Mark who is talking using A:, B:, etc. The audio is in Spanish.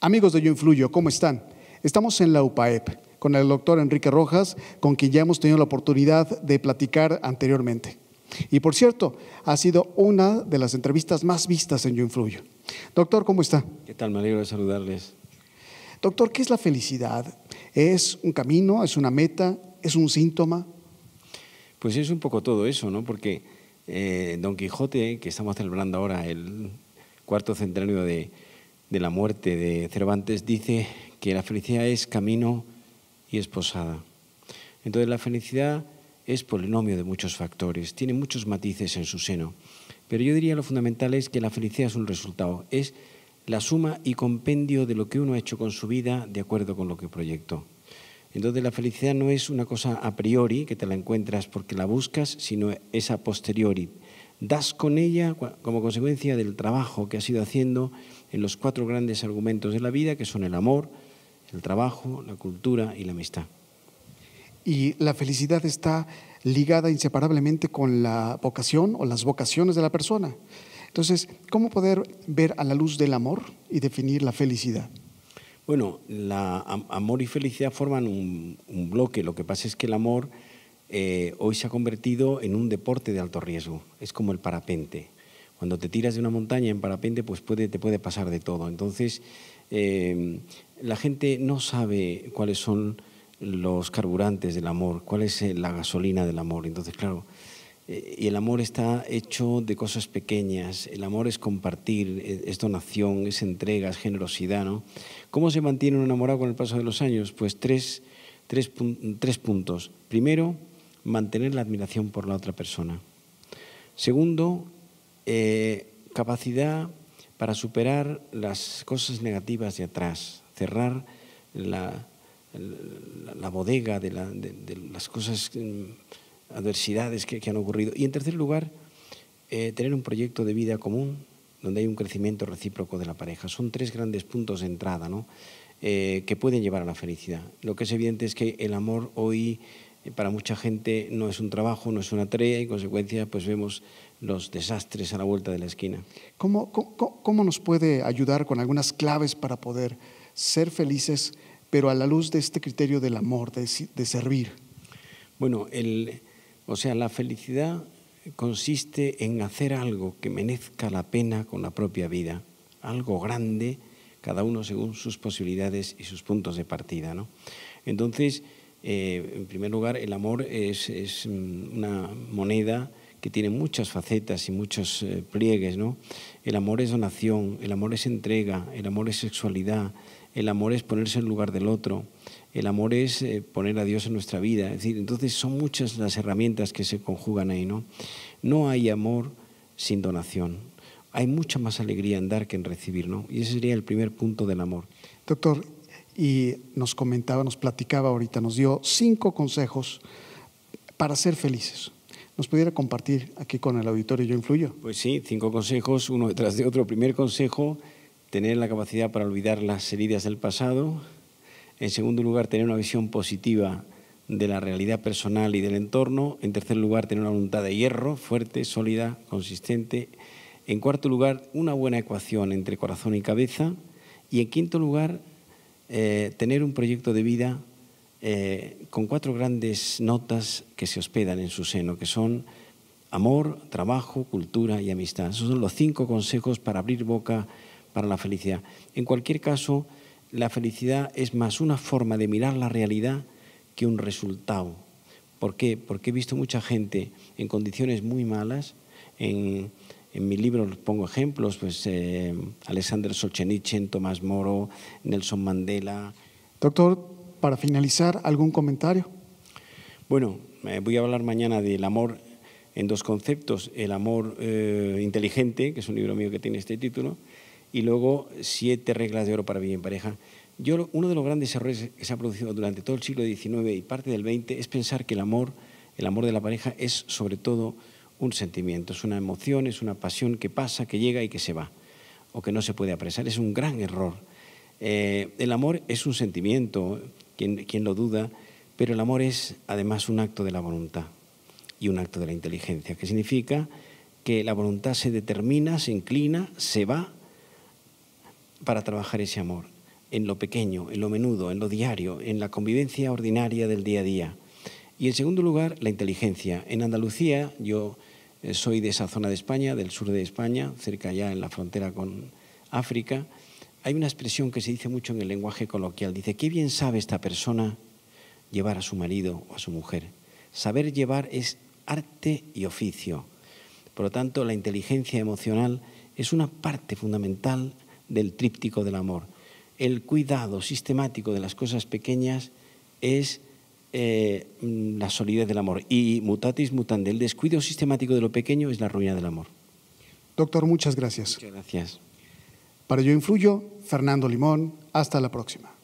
A: Amigos de Yo Influyo, ¿cómo están? Estamos en la UPAEP con el doctor Enrique Rojas, con quien ya hemos tenido la oportunidad de platicar anteriormente. Y por cierto, ha sido una de las entrevistas más vistas en Yo Influyo. Doctor, ¿cómo está?
B: ¿Qué tal? Me alegro de saludarles.
A: Doctor, ¿qué es la felicidad? ¿Es un camino? ¿Es una meta? ¿Es un síntoma?
B: Pues es un poco todo eso, ¿no? Porque eh, Don Quijote, que estamos celebrando ahora el cuarto centenario de, de la muerte de Cervantes dice que la felicidad es camino y es posada. Entonces la felicidad es polinomio de muchos factores, tiene muchos matices en su seno, pero yo diría lo fundamental es que la felicidad es un resultado, es la suma y compendio de lo que uno ha hecho con su vida de acuerdo con lo que proyectó. Entonces la felicidad no es una cosa a priori que te la encuentras porque la buscas, sino es a posteriori, das con ella como consecuencia del trabajo que has ido haciendo en los cuatro grandes argumentos de la vida, que son el amor, el trabajo, la cultura
A: y la amistad. Y la felicidad está ligada inseparablemente con la vocación o las vocaciones de la persona. Entonces, ¿cómo poder ver a la luz del amor y definir la felicidad?
B: Bueno, amor y felicidad forman un bloque. Lo que pasa es que el amor eh, hoy se ha convertido en un deporte de alto riesgo. Es como el parapente. Cuando te tiras de una montaña en parapente, pues puede, te puede pasar de todo. Entonces, em, la gente no sabe cuáles son los carburantes del amor, cuál es eh, la gasolina del amor. Entonces, claro, eh, y el amor está hecho de cosas pequeñas, el amor es compartir, e, es donación, es entrega, es generosidad. ¿no? ¿Cómo se mantiene un enamorado con el paso de los años? Pues tres, tres, tres puntos. Primero, mantener la admiración por la otra persona. Segundo, eh, capacidad para superar las cosas negativas de atrás, cerrar la, bodega de, las cosas, mm, adversidades que, han ocurrido. Y en tercer lugar, eh, tener un proyecto de vida común donde hay un crecimiento recíproco de la pareja. Son tres grandes puntos de entrada ¿no? Eh, que pueden llevar a la felicidad. Lo que es evidente es que el amor hoy eh, para mucha gente no es un trabajo, no es una tarea y en consecuencia pues vemos los desastres a la vuelta de la esquina.
A: ¿Cómo, cómo, nos puede ayudar con algunas claves para poder ser felices, pero a la luz de este criterio del amor, de, servir?
B: Bueno, el, o sea, la felicidad consiste en hacer algo que merezca la pena con la propia vida, algo grande, cada uno según sus posibilidades y sus puntos de partida. ¿no? Entonces, eh, en primer lugar, el amor es, mm, una moneda que tiene muchas facetas y muchos eh, pliegues, ¿no? El amor es donación, el amor es entrega, el amor es sexualidad, el amor es ponerse en lugar del otro, el amor es eh, poner a Dios en nuestra vida. decir, entonces son muchas las herramientas que se conjugan ahí, ¿no? No hay amor sin donación. Hay mucha más alegría en dar que en
A: recibir, Y ese sería el primer punto del amor. Doctor, y nos comentaba, nos platicaba ahorita, nos dio cinco consejos para ser felices. ¿Nos pudiera compartir aquí con el auditorio Yo Influyo?
B: Pues sí, cinco consejos, uno detrás de otro. Primer consejo, tener la capacidad para olvidar las heridas del pasado. En segundo lugar, tener una visión positiva de la realidad personal y del entorno. En tercer lugar, tener una voluntad de hierro, fuerte, sólida, consistente. En cuarto lugar, una buena ecuación entre corazón y cabeza. Y en quinto lugar, eh, tener un proyecto de vida eh, con cuatro grandes notas que se hospedan en su seno, que son amor, trabajo, cultura y amistad. Esos son los cinco consejos para abrir boca para la felicidad. En cualquier caso, la felicidad es más una forma de mirar la realidad que un resultado. ¿Por qué? Porque he visto mucha gente en condiciones muy malas, en en mi libro les pongo ejemplos, pues eh, Alexander Solzhenitsyn, Tomás Moro, Nelson Mandela. Doctor, para
A: finalizar, ¿algún comentario?
B: Bueno, eh, voy a hablar mañana del amor en dos conceptos, el amor eh, inteligente, que es un libro mío que tiene este título, y luego siete reglas de oro para vivir en pareja. Yo, uno de los grandes errores que se ha producido durante todo el siglo XIX y parte del XX es pensar que el amor, el amor de la pareja es sobre todo un sentimiento, es una emoción, es una pasión que pasa, que llega y que se va, o que no se puede apresar. Es un gran error. Eh, el amor es un sentimiento, quien lo duda, pero el amor es además un acto de la voluntad y un acto de la inteligencia, que significa que la voluntad se determina, se inclina, se va para trabajar ese amor en lo pequeño, en lo menudo, en lo diario, en la convivencia ordinaria del día a día. Y en segundo lugar, la inteligencia. En Andalucía, yo eh, soy de esa zona de España, del sur de España, cerca ya en la frontera con África, hay una expresión que se dice mucho en el lenguaje coloquial. Dice, qué bien sabe esta persona llevar a su marido o a su mujer. Saber llevar es arte y oficio. Por lo tanto, la inteligencia emocional es una parte fundamental del tríptico del amor. El cuidado sistemático de las cosas pequeñas es eh, mm, la solidez del amor. Y mutatis mutandis, el descuido sistemático de lo pequeño es la ruina del amor.
A: Doctor, muchas gracias. gracias. Para Yo Influyo, Fernando Limón, hasta la próxima.